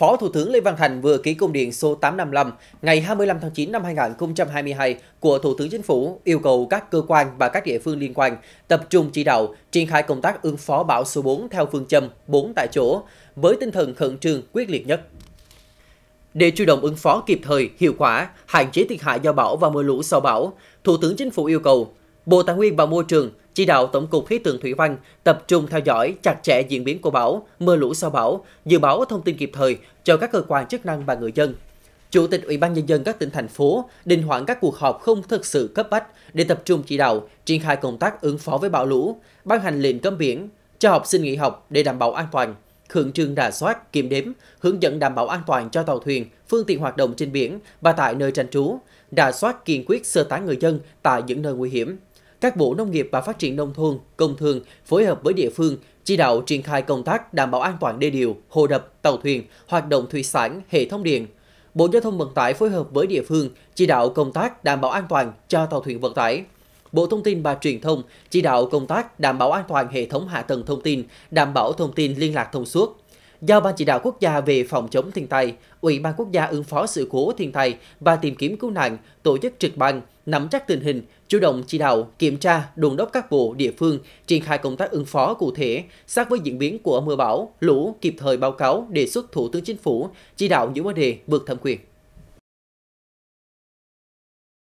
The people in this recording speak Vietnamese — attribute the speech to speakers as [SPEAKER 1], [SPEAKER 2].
[SPEAKER 1] Phó Thủ tướng Lê Văn Thành vừa ký công điện số 855 ngày 25 tháng 9 năm 2022 của Thủ tướng Chính phủ yêu cầu các cơ quan và các địa phương liên quan tập trung chỉ đạo triển khai công tác ứng phó bão số 4 theo phương châm 4 tại chỗ với tinh thần khẩn trương quyết liệt nhất. Để chủ động ứng phó kịp thời, hiệu quả, hạn chế thiệt hại do bão và mưa lũ sau bão, Thủ tướng Chính phủ yêu cầu Bộ Tài nguyên và Môi trường chỉ đạo Tổng cục Khí tượng Thủy văn tập trung theo dõi chặt chẽ diễn biến của bão, mưa lũ sau bão, dự báo thông tin kịp thời cho các cơ quan chức năng và người dân. Chủ tịch Ủy ban Nhân dân các tỉnh, thành phố đình hoãn các cuộc họp không thực sự cấp bách để tập trung chỉ đạo, triển khai công tác ứng phó với bão lũ, ban hành lệnh cấm biển, cho học sinh nghỉ học để đảm bảo an toàn, khẩn trương đà soát, kiểm đếm, hướng dẫn đảm bảo an toàn cho tàu thuyền, phương tiện hoạt động trên biển và tại nơi tranh trú, đà soát kiên quyết sơ tán người dân tại những nơi nguy hiểm, các Bộ Nông nghiệp và Phát triển Nông thôn, Công Thương phối hợp với địa phương chỉ đạo triển khai công tác đảm bảo an toàn đê điều, hồ đập, tàu thuyền, hoạt động thủy sản, hệ thống điện. Bộ Giao thông Vận tải phối hợp với địa phương chỉ đạo công tác đảm bảo an toàn cho tàu thuyền vận tải. Bộ Thông tin và Truyền thông chỉ đạo công tác đảm bảo an toàn hệ thống hạ tầng thông tin, đảm bảo thông tin liên lạc thông suốt giao Ban chỉ đạo quốc gia về phòng chống thiên tai, Ủy ban quốc gia ứng phó sự cố thiên tai và tìm kiếm cứu nạn tổ chức trực ban, nắm chắc tình hình, chủ động chỉ đạo, kiểm tra, đồn đốc các bộ, địa phương, triển khai công tác ứng phó cụ thể, sát với diễn biến của mưa bão, lũ, kịp thời báo cáo, đề xuất Thủ tướng Chính phủ, chỉ đạo những vấn đề vượt thẩm quyền.